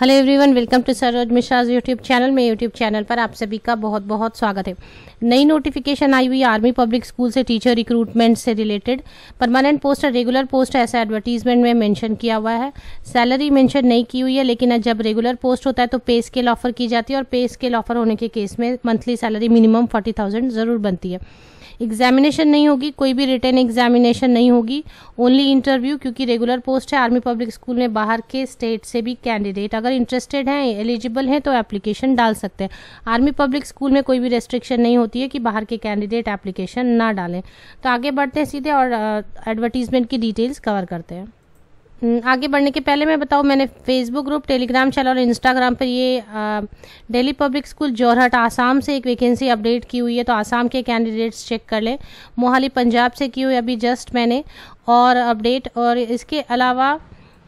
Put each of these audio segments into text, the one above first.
hello everyone welcome to Saroj Mishra's YouTube channel में YouTube channel पर आप सभी का बहुत बहुत स्वागत है नई नोटिफिकेशन आई हुई आर्मी पब्लिक स्कूल से टीचर रिक्रूटमेंट से रिलेटेड परमानेंट पोस्ट और रेगुलर पोस्ट ऐसा एडवर्टीजमेंट में मेंशन किया हुआ है सैलरी मेंशन नहीं की हुई है लेकिन जब रेगुलर पोस्ट होता है तो पे स्केल ऑफर की जाती है और पे स्केल ऑफर होने के केस में monthly salary minimum forty thousand ज़रूर बनती है एग्जामिनेशन नहीं होगी कोई भी रिटर्न एग्जामिनेशन नहीं होगी ओनली इंटरव्यू क्योंकि रेगुलर पोस्ट है आर्मी पब्लिक स्कूल में बाहर के स्टेट से भी कैंडिडेट अगर इंटरेस्टेड हैं एलिजिबल हैं तो एप्लीकेशन डाल सकते हैं आर्मी पब्लिक स्कूल में कोई भी रेस्ट्रिक्शन नहीं होती है कि बाहर के कैंडिडेट एप्लीकेशन ना डालें तो आगे बढ़ते हैं सीधे और एडवर्टीजमेंट की डिटेल्स कवर करते हैं आगे बढ़ने के पहले मैं बताऊँ मैंने फेसबुक ग्रुप टेलीग्राम चैनल और इंस्टाग्राम पर ये daily public school Jorhat Assam से एक वैकेंसी अपडेट की हुई है तो आसाम के कैंडिडेट्स चेक कर लें मोहाली पंजाब से की हुई अभी जस्ट मैंने और अपडेट और इसके अलावा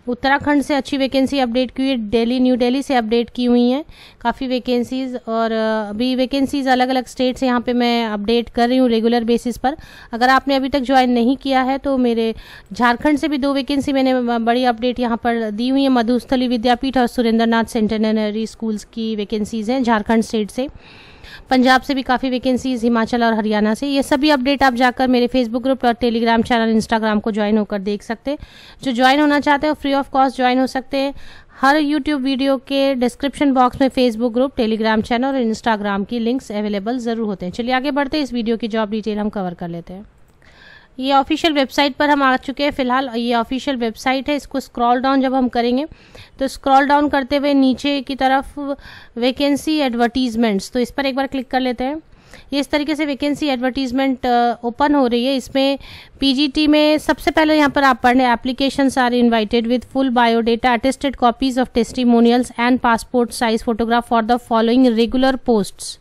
उत्तराखंड से अच्छी वैकेंसी अपडेट की हुई है दिल्ली न्यू दिल्ली से अपडेट की हुई हैं काफ़ी वैकेंसीज़ और अभी वैकेंसीज़ अलग अलग स्टेट से यहाँ पे मैं अपडेट कर रही हूँ रेगुलर बेसिस पर अगर आपने अभी तक ज्वाइन नहीं किया है तो मेरे झारखंड से भी दो वैकेंसी मैंने बड़ी अपडेट यहाँ पर दी हुई है मधुस्थली विद्यापीठ और सुरेंद्रनाथ सेंटेनरी स्कूल्स की वैकेंसीज़ हैं झारखंड स्टेट से पंजाब से भी काफ़ी वैकेंसीज हिमाचल और हरियाणा से ये सभी अपडेट आप जाकर मेरे फेसबुक ग्रुप और टेलीग्राम चैनल इंस्टाग्राम को ज्वाइन होकर देख सकते हैं जो ज्वाइन होना चाहते हैं फ्री ऑफ कॉस्ट ज्वाइन हो सकते हैं हर यूट्यूब वीडियो के डिस्क्रिप्शन बॉक्स में फेसबुक ग्रुप टेलीग्राम चैनल और इंस्टाग्राम की लिंक्स अवेलेबल ज़रूर होते हैं चलिए आगे बढ़ते इस वीडियो की जॉब डिटेल हम कवर कर लेते हैं ये ऑफिशियल वेबसाइट पर हम आ चुके हैं फिलहाल ये ऑफिशियल वेबसाइट है इसको स्क्रॉल डाउन जब हम करेंगे तो स्क्रॉल डाउन करते हुए नीचे की तरफ वैकेंसी एडवर्टीज़मेंट्स तो इस पर एक बार क्लिक कर लेते हैं ये इस तरीके से वैकेंसी एडवर्टीज़मेंट ओपन हो रही है इसमें पीजीटी में सबसे पहले यहाँ पर आप पढ़ने application are invited with full biodata attested copies of testimonials and passport size photograph for the following regular posts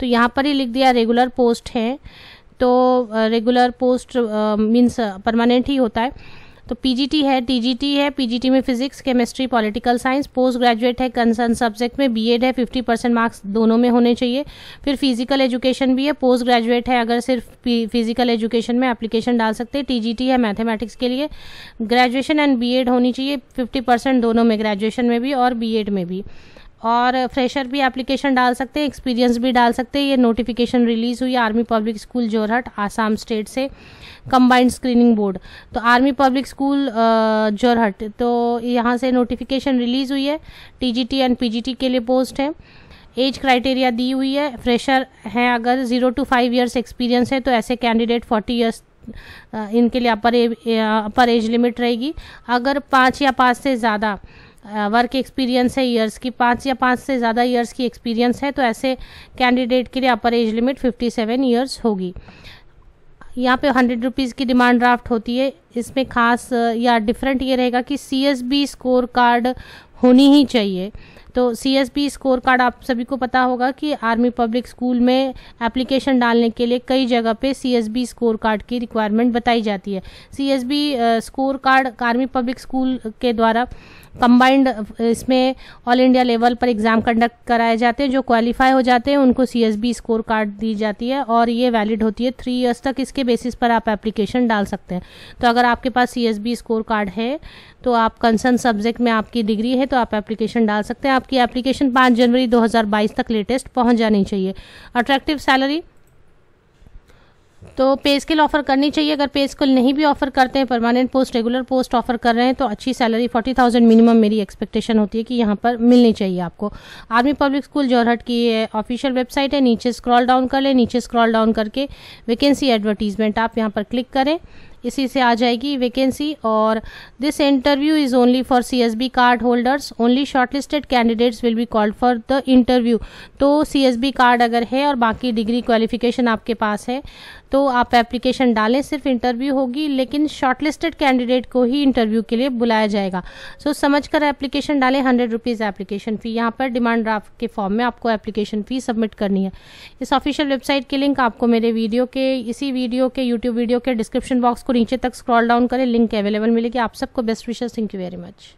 तो यहाँ पर ही लिख दिया रेगुलर पोस्ट है तो रेगुलर पोस्ट मीन्स परमानेंट ही होता है तो पीजीटी है टीजीटी है पीजीटी में physics chemistry political science post graduate है कंसर्न सब्जेक्ट में बीएड है 50 परसेंट मार्क्स दोनों में होने चाहिए फिर फिजिकल एजुकेशन भी है पोस्ट ग्रेजुएट है अगर सिर्फ फिजिकल एजुकेशन में एप्लीकेशन डाल सकते हैं टीजीटी है मैथमेटिक्स के लिए ग्रेजुएशन एंड बी होनी चाहिए फिफ्टी परसेंट दोनों में ग्रेजुएशन में भी और बी में भी और फ्रेशर भी एप्लीकेशन डाल सकते हैं एक्सपीरियंस भी डाल सकते हैं ये नोटिफिकेशन रिलीज़ हुई army public school Jorhat Assam state से कंबाइंड स्क्रीनिंग बोर्ड तो आर्मी पब्लिक स्कूल जोरहट तो यहाँ से नोटिफिकेशन रिलीज़ हुई है टीजीटी एंड पीजीटी के लिए पोस्ट है एज क्राइटेरिया दी हुई है फ्रेशर हैं अगर zero two five years experience है तो ऐसे कैंडिडेट फोर्टी ईयर्स इनके लिए अपर अपर एज लिमिट रहेगी अगर पाँच या पाँच से ज़्यादा वर्क एक्सपीरियंस है ईयर्स की पाँच या पाँच से ज़्यादा ईयर्स की एक्सपीरियंस है तो ऐसे कैंडिडेट के लिए upper age limit fifty seven years होगी यहाँ पे हंड्रेड रुपीज़ की डिमांड ड्राफ्ट होती है इसमें खास या डिफरेंट ये रहेगा कि C S B score card होनी ही चाहिए तो C S B score card आप सभी को पता होगा कि आर्मी पब्लिक स्कूल में एप्लीकेशन डालने के लिए कई जगह पे C S B score card की रिक्वायरमेंट बताई जाती है C S B score card army public school के द्वारा कंबाइंड uh, इसमें ऑल इंडिया लेवल पर एग्ज़ाम कंडक्ट कराए जाते हैं जो क्वालिफाई हो जाते हैं उनको सी स्कोर कार्ड दी जाती है और ये वैलिड होती है थ्री ईयर्स तक इसके बेसिस पर आप एप्लीकेशन डाल सकते हैं तो अगर आपके पास सी स्कोर कार्ड है तो आप कंसर्न सब्जेक्ट में आपकी डिग्री है तो आप एप्लीकेशन डाल सकते हैं आपकी एप्लीकेशन पाँच जनवरी दो तक लेटेस्ट पहुँच जानी चाहिए अट्रैक्टिव सैलरी तो पे स्किल ऑफर करनी चाहिए अगर पे स्किल नहीं भी ऑफर करते हैं permanent post regular post offer कर रहे हैं तो अच्छी सैलरी फोर्टी थाउजेंड मिनिमम मेरी एक्सपेक्टेशन होती है कि यहाँ पर मिलनी चाहिए आपको आर्मी पब्लिक स्कूल जोरहट की ऑफिशियल वेबसाइट है नीचे स्क्रॉल डाउन कर लें नीचे स्क्रॉल डाउन करके वैकेंसी एडवर्टीजमेंट आप यहाँ पर क्लिक करें इसी से आ जाएगी वैकेंसी और this interview is only for C S B card holders only shortlisted candidates will be called for the interview तो सी एस बी कार्ड अगर है और बाकी डिग्री क्वालिफिकेशन आपके पास है तो आप एप्लीकेशन डालें सिर्फ इंटरव्यू होगी लेकिन शॉर्टलिस्टेड कैंडिडेट को ही इंटरव्यू के लिए बुलाया जाएगा सो so, समझ कर एप्लीकेशन डालें हंड्रेड रुपीज़ एप्लीकेशन फ़ी यहाँ पर डिमांड ड्राफ्ट के फॉर्म में आपको एप्लीकेशन फ़ी सबमिट करनी है इस ऑफिशियल वेबसाइट की लिंक आपको मेरे वीडियो के इसी वीडियो के यूट्यूब वीडियो के डिस्क्रिप्शन बॉक्स को नीचे तक स्क्रॉल डाउन करें लिंक अवेलेबल मिलेगी आप सबको best wishes thank you very much